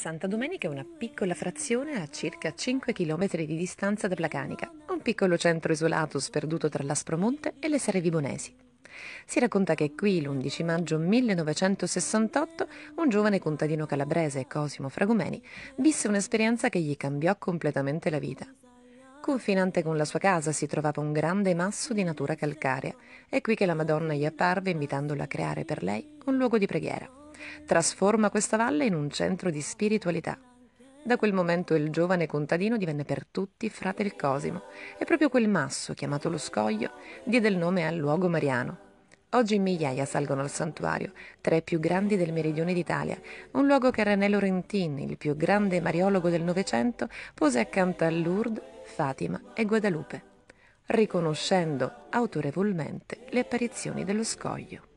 Santa Domenica è una piccola frazione a circa 5 km di distanza da Placanica, un piccolo centro isolato sperduto tra l'Aspromonte e le Sere Vibonesi. Si racconta che qui, l'11 maggio 1968, un giovane contadino calabrese, Cosimo Fragomeni, visse un'esperienza che gli cambiò completamente la vita. Confinante con la sua casa si trovava un grande masso di natura calcarea. È qui che la Madonna gli apparve invitandolo a creare per lei un luogo di preghiera trasforma questa valle in un centro di spiritualità. Da quel momento il giovane contadino divenne per tutti frate il Cosimo e proprio quel masso, chiamato lo Scoglio, diede il nome al luogo mariano. Oggi migliaia salgono al santuario, tra i più grandi del meridione d'Italia, un luogo che René Laurentin, il più grande mariologo del Novecento, pose accanto a Lourdes, Fatima e Guadalupe, riconoscendo autorevolmente le apparizioni dello Scoglio.